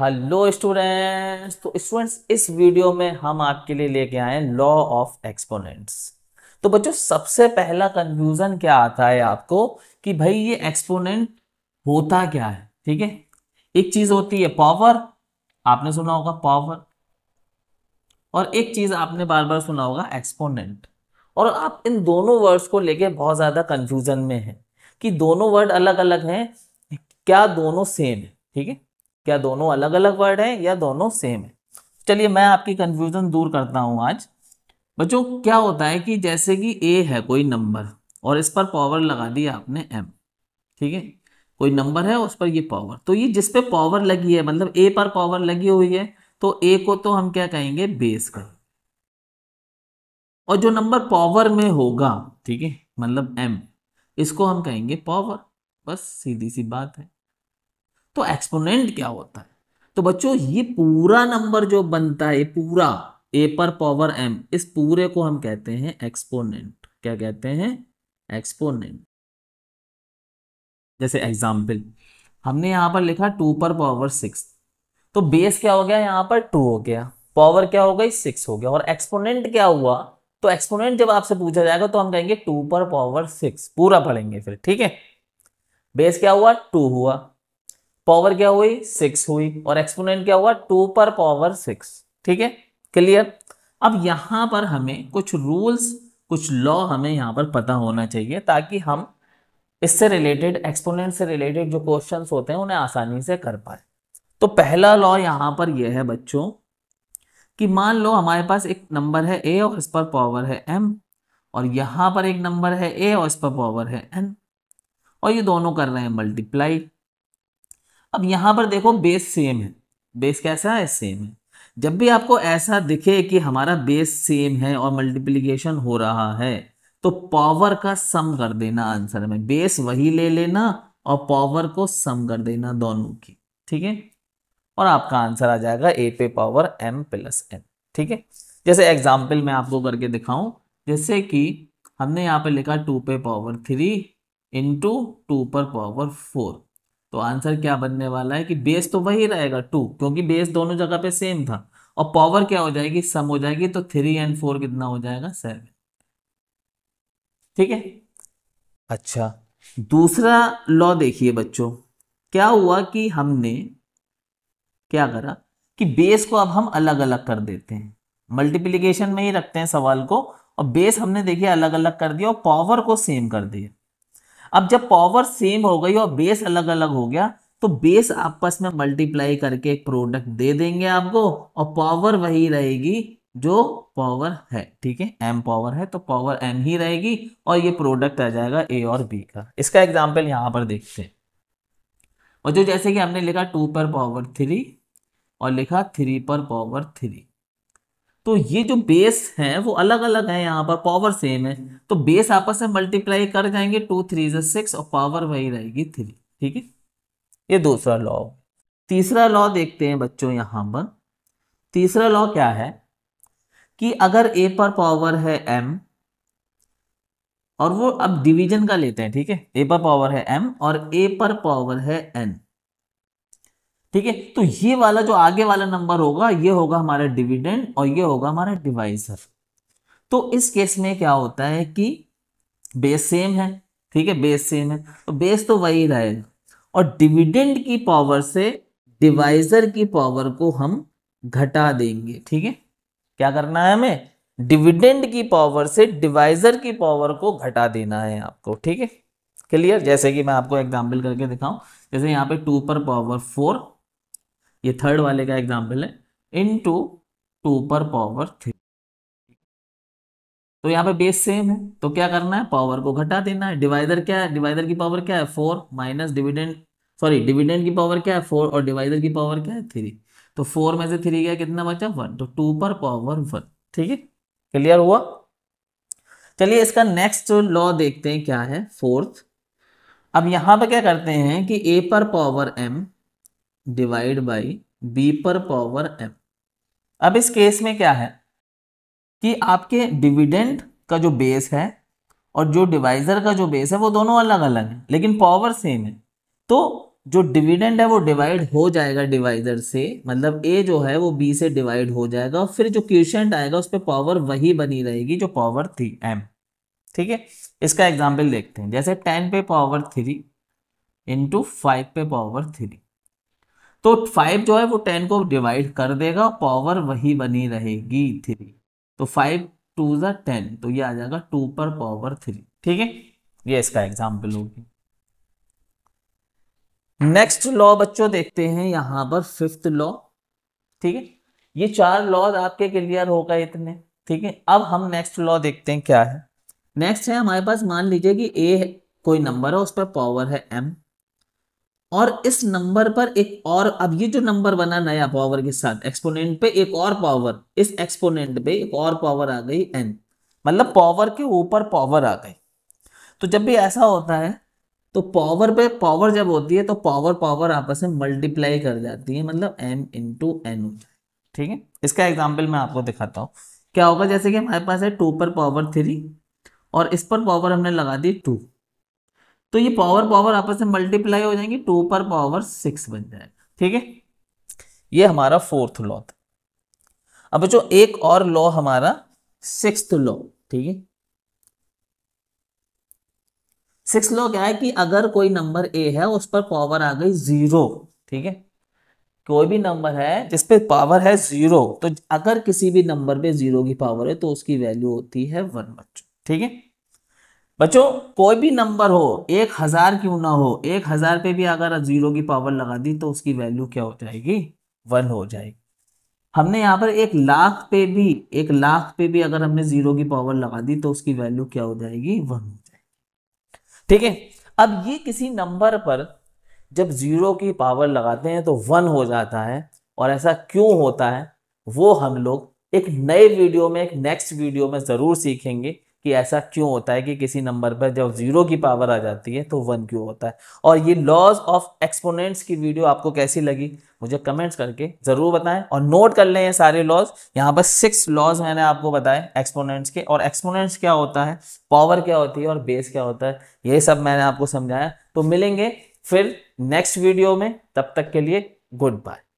hello students तो students इस video में हम आपके लिए लेके आए लॉ ऑफ एक्सपोनेंट्स तो बच्चों सबसे पहला कंफ्यूजन क्या आता है आपको कि भाई ये एक्सपोनेंट होता क्या है ठीक है एक चीज होती है पावर आपने सुना होगा पावर और एक चीज आपने बार बार सुना होगा एक्सपोनेंट और आप इन दोनों वर्ड्स को लेके बहुत ज्यादा कंफ्यूजन में है कि दोनों वर्ड अलग अलग हैं क्या दोनों सेम है ठीक है क्या दोनों अलग अलग वर्ड हैं या दोनों सेम है चलिए मैं आपकी कंफ्यूजन दूर करता हूँ आज बच्चों क्या होता है कि जैसे कि ए है कोई नंबर और इस पर पावर लगा दी आपने एम ठीक है कोई नंबर है उस पर ये पावर तो ये जिस पे पावर लगी है मतलब ए पर पावर लगी हुई है तो ए को तो हम क्या कहेंगे बेस का और जो नंबर पावर में होगा ठीक है मतलब एम इसको हम कहेंगे पावर बस सीधी सी बात है तो एक्सपोनेंट क्या होता है तो बच्चों ये पूरा नंबर जो बनता है पूरा ए पर पावर एम इस पूरे को हम कहते हैं एक्सपोनेंट क्या कहते हैं एक्सपोनेंट जैसे एग्जाम्पल हमने यहां पर लिखा टू पर पावर सिक्स तो बेस क्या हो गया यहां पर टू हो गया पावर क्या हो गई सिक्स हो गया और एक्सपोनेंट क्या हुआ तो एक्सपोनेंट जब आपसे पूछा जाएगा तो हम कहेंगे टू पर पावर सिक्स पूरा पढ़ेंगे फिर ठीक है बेस क्या हुआ टू हुआ पावर क्या हुई सिक्स हुई और एक्सपोनेंट क्या हुआ टू पर पावर सिक्स ठीक है क्लियर अब यहां पर हमें कुछ रूल्स कुछ लॉ हमें यहाँ पर पता होना चाहिए ताकि हम इससे रिलेटेड एक्सपोनेंट से रिलेटेड जो क्वेश्चन होते हैं उन्हें आसानी से कर पाए तो पहला लॉ यहाँ पर यह है बच्चों कि मान लो हमारे पास एक नंबर है ए और इस पर पावर है एम और यहाँ पर एक नंबर है ए और इस पर पावर है एन और ये दोनों कर रहे हैं मल्टीप्लाई अब यहाँ पर देखो बेस सेम है बेस कैसा है सेम है जब भी आपको ऐसा दिखे कि हमारा बेस सेम है और मल्टीप्लीकेशन हो रहा है तो पावर का सम कर देना आंसर में बेस वही ले लेना और पावर को सम कर देना दोनों की ठीक है और आपका आंसर आ जाएगा ए पे पावर एम प्लस एन ठीक है जैसे एग्जाम्पल मैं आपको करके दिखाऊं जैसे कि हमने यहाँ पे लिखा टू पे पावर थ्री इंटू टू पर पावर फोर तो आंसर क्या बनने वाला है कि बेस तो वही रहेगा टू क्योंकि बेस दोनों जगह पे सेम था और पावर क्या हो जाएगी सम हो जाएगी तो थ्री एंड फोर कितना हो जाएगा सेवन ठीक है अच्छा दूसरा लॉ देखिए बच्चों क्या हुआ कि हमने क्या करा कि बेस को अब हम अलग अलग कर देते हैं मल्टीप्लीकेशन में ही रखते हैं सवाल को और बेस हमने देखिए अलग अलग कर दिया और पावर को सेम कर दिया अब जब पावर सेम हो गई और बेस अलग अलग हो गया तो बेस आपस में मल्टीप्लाई करके एक प्रोडक्ट दे देंगे आपको और पावर वही रहेगी जो पावर है ठीक है एम पावर है तो पावर एम ही रहेगी और ये प्रोडक्ट आ जाएगा ए और बी का इसका एग्जाम्पल यहाँ पर देखते हैं और जो जैसे कि हमने लिखा टू पर पावर थ्री और लिखा थ्री पर पावर थ्री तो ये जो बेस है वो अलग अलग है यहाँ पर पावर सेम है तो बेस आपस में मल्टीप्लाई कर जाएंगे टू थ्री जो सिक्स और पावर वही रहेगी थ्री ठीक है ये दूसरा लॉ तीसरा लॉ देखते हैं बच्चों यहाँ पर तीसरा लॉ क्या है कि अगर ए पर पावर है एम और वो अब डिवीजन का लेते हैं ठीक है ए पर पावर है एम और ए पर पावर है एन ठीक है तो ये वाला जो आगे वाला नंबर होगा ये होगा हमारा डिविडेंड और ये होगा हमारा डिवाइजर तो इस केस में क्या होता है कि बेस सेम है ठीक है बेस सेम है तो बेस तो वही रहेगा और डिविडेंड की पावर से डिवाइजर की पावर को हम घटा देंगे ठीक है क्या करना है हमें डिविडेंड की पावर से डिवाइजर की पावर को घटा देना है आपको ठीक है क्लियर जैसे कि मैं आपको एग्जाम्पल करके दिखाऊं जैसे यहाँ पे टू पर पावर फोर ये थर्ड वाले का एग्जाम्पल है इन टू टू पर पावर थ्री तो यहाँ पे बेस सेम है तो क्या करना है पावर को घटा देना है डिवाइडर क्या है डिवाइडर की पावर क्या है four minus dividend sorry dividend की पावर क्या है फोर और डिवाइडर की पावर क्या है थ्री तो फोर में से थ्री गया कितना बचा वन तो टू पर पावर वन ठीक है क्लियर हुआ चलिए इसका नेक्स्ट लॉ देखते हैं क्या है फोर्थ अब यहां पे क्या करते हैं कि ए पर power M divide by B पर पावर एम अब इस केस में क्या है कि आपके डिविडेंड का जो बेस है और जो डिवाइजर का जो बेस है वो दोनों अलग अलग है लेकिन पावर सेम है तो जो डिविडेंड है वो डिवाइड हो जाएगा डिवाइजर से मतलब ए जो है वो बी से डिवाइड हो जाएगा और फिर जो क्यूशेंट आएगा उस पर पावर वही बनी रहेगी जो पावर थी एम ठीक है इसका एग्जाम्पल देखते हैं जैसे टेन पे पावर थ्री इंटू फाइव पे पावर थ्री तो फाइव जो है वो टेन को डिवाइड कर देगा पावर वही बनी रहेगी थ्री तो फाइव टू ज़ा टेन तो ये आ जाएगा टू पर पावर थ्री ठीक है ये इसका एग्जाम्पल होगी नेक्स्ट लॉ बच्चों देखते हैं यहां पर फिफ्थ लॉ ठीक है ये चार लॉज आपके क्लियर हो गए इतने ठीक है अब हम नेक्स्ट लॉ देखते हैं क्या है नेक्स्ट है हमारे पास मान लीजिए कि ए कोई नंबर है उस पर पावर है एम और इस नंबर पर एक और अब ये जो नंबर बना नया पावर के साथ एक्सपोनेंट पे एक और पावर इस एक्सपोनेंट पे एक और पावर आ गई एन मतलब पावर के ऊपर पावर आ गई तो जब भी ऐसा होता है तो पावर पे पावर जब होती है तो पावर पावर आपस में मल्टीप्लाई कर जाती है मतलब एम इंटू एन ठीक है इसका एग्जाम्पल मैं आपको दिखाता हूँ क्या होगा जैसे कि हमारे पास है टू पर पावर थ्री और इस पर पावर हमने लगा दी टू तो ये पावर पावर आपस में मल्टीप्लाई हो जाएंगे टू पर पावर सिक्स बन जाएगा ठीक है ये हमारा फोर्थ लॉ था अब जो एक और लॉ हमारा सिक्स लॉ ठीक है सिक्स लॉ क्या है कि अगर कोई नंबर ए है उस पर पावर आ गई जीरो ठीक है कोई भी नंबर है जिसपे पावर है जीरो तो अगर किसी भी नंबर पे जीरो की पावर है तो उसकी वैल्यू होती है वन बच्चों ठीक है बच्चों कोई भी नंबर हो एक हज़ार क्यों ना हो एक हज़ार पे भी अगर ज़ीरो की पावर लगा दी तो उसकी वैल्यू क्या हो जाएगी वन हो जाएगी हमने यहाँ पर एक लाख पे भी एक लाख पे भी अगर हमने ज़ीरो की पावर लगा दी तो उसकी वैल्यू क्या हो जाएगी वन हो जाएगी ठीक है अब ये किसी नंबर पर जब ज़ीरो की पावर लगाते हैं तो वन हो जाता है और ऐसा क्यों होता है वो हम लोग एक नए वीडियो में एक नेक्स्ट वीडियो में ज़रूर सीखेंगे कि ऐसा क्यों होता है कि किसी नंबर पर जब जीरो की पावर आ जाती है तो वन क्यों होता है और ये लॉज ऑफ एक्सपोनेंट्स की वीडियो आपको कैसी लगी मुझे कमेंट्स करके ज़रूर बताएं और नोट कर लें ये सारे लॉज यहाँ पर सिक्स लॉज मैंने आपको बताए एक्सपोनेंट्स के और एक्सपोनेंट्स क्या होता है पावर क्या होती है और बेस क्या होता है ये सब मैंने आपको समझाया तो मिलेंगे फिर नेक्स्ट वीडियो में तब तक के लिए गुड बाय